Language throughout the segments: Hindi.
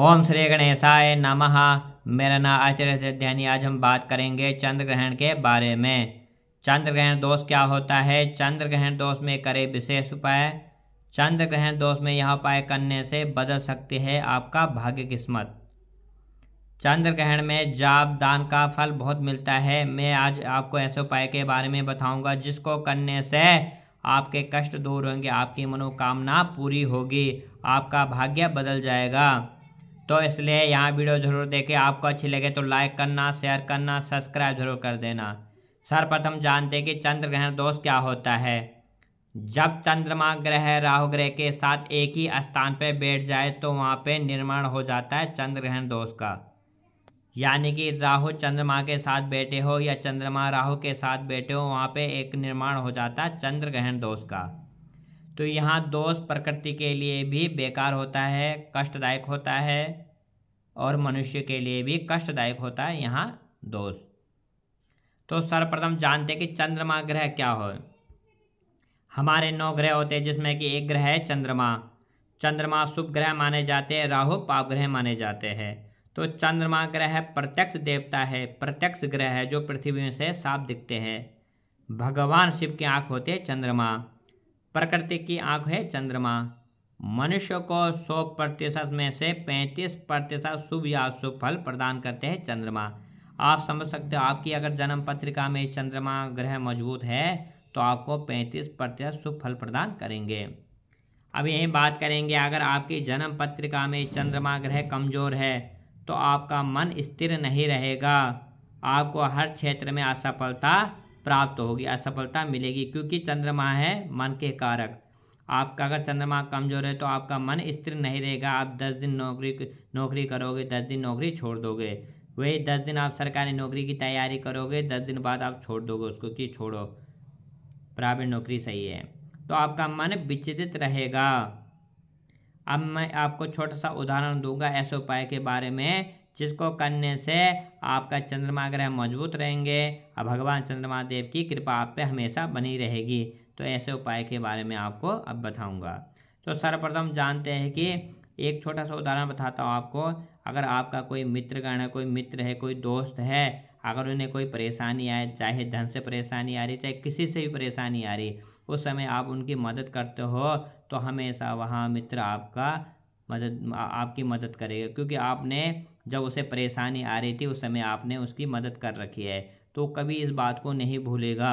ओम श्री गणेशाय नमः मेरा नाम आचार्य सिद्धानी आज हम बात करेंगे चंद्र ग्रहण के बारे में चंद्र ग्रहण दोष क्या होता है चंद्र ग्रहण दोष में करे विशेष उपाय चंद्र ग्रहण दोष में यह उपाय करने से बदल सकती है आपका भाग्य किस्मत चंद्र ग्रहण में जाप दान का फल बहुत मिलता है मैं आज आपको ऐसे उपाय के बारे में बताऊंगा जिसको करने से आपके कष्ट दूर होंगे आपकी मनोकामना पूरी होगी आपका भाग्य बदल जाएगा तो इसलिए यहाँ वीडियो जरूर देखें आपको अच्छी लगे तो लाइक करना शेयर करना सब्सक्राइब जरूर कर देना सर्वप्रथम जानते कि चंद्र ग्रहण दोष क्या होता है जब चंद्रमा ग्रह राहु ग्रह के साथ एक ही स्थान पर बैठ जाए तो वहाँ पे निर्माण हो जाता है चंद्र ग्रहण दोष का यानी कि राहु चंद्रमा के साथ बैठे हो या चंद्रमा राहु के साथ बैठे हो वहाँ पे एक निर्माण हो जाता है चंद्र ग्रहण दोष का तो यहाँ दोष प्रकृति के लिए भी बेकार होता है कष्टदायक होता है और मनुष्य के लिए भी कष्टदायक होता है यहाँ दोष तो सर्वप्रथम जानते कि चंद्रमा ग्रह क्या हो हमारे नौ ग्रह होते हैं जिसमें कि एक ग्रह है चंद्रमा चंद्रमा शुभ ग्रह माने जाते हैं राहु पाप ग्रह माने जाते हैं तो चंद्रमा ग्रह प्रत्यक्ष देवता है प्रत्यक्ष ग्रह है जो पृथ्वी से साफ दिखते हैं भगवान शिव की आँख होते हैं चंद्रमा प्रकृति की आंख है चंद्रमा मनुष्य को 100 प्रतिशत में से 35 प्रतिशत शुभ या अशुभ फल प्रदान करते हैं चंद्रमा आप समझ सकते हो आपकी अगर जन्म पत्रिका में चंद्रमा ग्रह मजबूत है तो आपको 35 प्रतिशत शुभ फल प्रदान करेंगे अब यही बात करेंगे अगर आपकी जन्म पत्रिका में चंद्रमा ग्रह कमज़ोर है तो आपका मन स्थिर नहीं रहेगा आपको हर क्षेत्र में असफलता प्राप्त होगी असफलता मिलेगी क्योंकि चंद्रमा है मन के कारक आपका अगर चंद्रमा कमजोर है तो आपका मन स्थिर नहीं रहेगा आप दस दिन नौकरी नौकरी करोगे दस दिन नौकरी छोड़ दोगे वही दस दिन आप सरकारी नौकरी की तैयारी करोगे दस दिन बाद आप छोड़ दोगे उसको कि छोड़ो प्राइवेट नौकरी सही है तो आपका मन विचलित रहेगा अब मैं आपको छोटा सा उदाहरण दूंगा ऐसे उपाय के बारे में जिसको करने से आपका चंद्रमा ग्रह मजबूत रहेंगे और भगवान चंद्रमा देव की कृपा आप पे हमेशा बनी रहेगी तो ऐसे उपाय के बारे में आपको अब बताऊंगा तो सर्वप्रथम जानते हैं कि एक छोटा सा उदाहरण बताता हूँ आपको अगर आपका कोई मित्रगण है कोई मित्र है कोई दोस्त है अगर उन्हें कोई परेशानी आए चाहे धन से परेशानी आ रही चाहे किसी से भी परेशानी आ रही उस समय आप उनकी मदद करते हो तो हमेशा वहाँ मित्र आपका मदद आपकी मदद करेगा क्योंकि आपने जब उसे परेशानी आ रही थी उस समय आपने उसकी मदद कर रखी है तो कभी इस बात को नहीं भूलेगा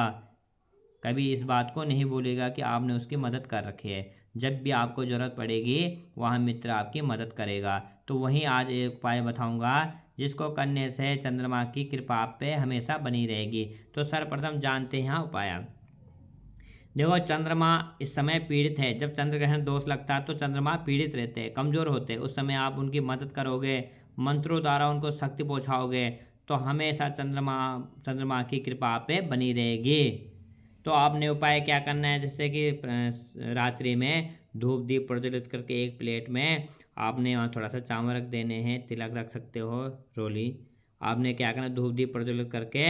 कभी इस बात को नहीं भूलेगा कि आपने उसकी मदद कर रखी है जब भी आपको ज़रूरत पड़ेगी वहाँ मित्र आपकी मदद करेगा तो वहीं आज एक उपाय बताऊँगा जिसको करने से चंद्रमा की कृपा आप पे हमेशा बनी रहेगी तो सर्वप्रथम जानते हैं उपाय देखो चंद्रमा इस समय पीड़ित है जब चंद्र ग्रहण दोष लगता है तो चंद्रमा पीड़ित रहते हैं कमजोर होते हैं उस समय आप उनकी मदद करोगे मंत्रों द्वारा उनको शक्ति पहुँचाओगे तो हमेशा चंद्रमा चंद्रमा की कृपा आप पे बनी रहेगी तो आपने उपाय क्या करना है जैसे कि रात्रि में धूप दीप प्रज्वलित करके एक प्लेट में आपने वहाँ थोड़ा सा चावल रख देने हैं तिलक रख सकते हो रोली आपने क्या करना धूप दीप प्रज्वलित करके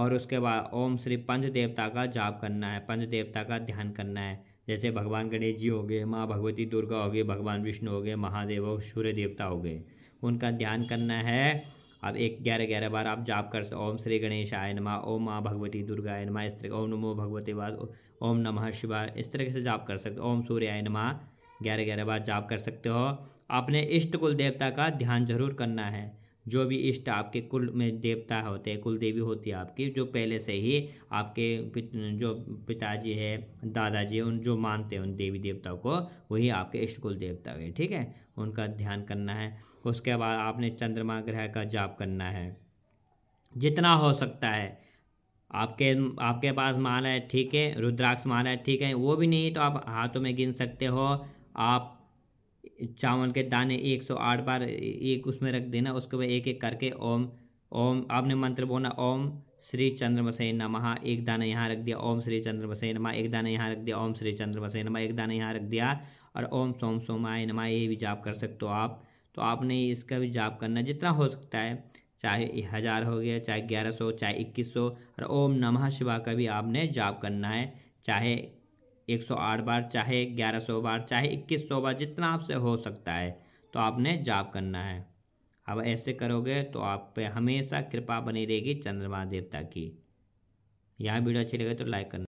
और उसके बाद ओम श्री पंच देवता का जाप करना है पंच देवता का ध्यान करना है जैसे भगवान गणेश जी हो गए माँ भगवती दुर्गा हो गई भगवान विष्णु हो गए महादेव और सूर्य देवता हो गए उनका ध्यान करना है अब एक ग्यारह ग्यारह बार आप जाप कर सकते ओम श्री गणेश आय नमा ओम माँ भगवती दुर्गा आय नमा इस तरह ओम नमो भगवती वाद ओम नमः शिवाय इस तरह से जाप कर सकते ओम सूर्य आय नमा ग्यारह ग्यारह बार जाप कर सकते हो अपने इष्ट कुल देवता का ध्यान जरूर करना है जो भी इष्ट आपके कुल में देवता होते हैं कुल देवी होती है आपकी जो पहले से ही आपके पित, जो पिताजी है दादाजी उन जो मानते हैं उन देवी देवताओं को वही आपके इष्ट कुल देवता हुए ठीक है उनका ध्यान करना है उसके बाद आपने चंद्रमा ग्रह का जाप करना है जितना हो सकता है आपके आपके पास माला है ठीक है रुद्राक्ष माला है ठीक है वो भी नहीं तो आप हाथों में गिन सकते हो आप चावल के दाने 108 बार एक उसमें रख देना उसके बाद एक एक करके ओम ओम आपने मंत्र बोना ओम श्री चंद्र चंद्रमसे नमः एक दाना यहाँ रख दिया ओम श्री चंद्रमसे नमः एक दाना यहाँ रख दिया ओम श्री चंद्र चंद्रमसे नमः एक दाना यहाँ रख दिया और ओम सोम सोमाय नमा ये भी जाप कर सकते हो आप तो आपने इसका भी जाप करना जितना हो सकता है चाहे हज़ार हो गया चाहे ग्यारह सौ चाहे इक्कीस सौ और ओम नमः शिवा का भी आपने जाप करना है चाहे 108 बार चाहे 1100 बार चाहे 2100 बार जितना आपसे हो सकता है तो आपने जाप करना है अब ऐसे करोगे तो आप पे हमेशा कृपा बनी रहेगी चंद्रमा देवता की यह वीडियो अच्छी लगे तो लाइक करना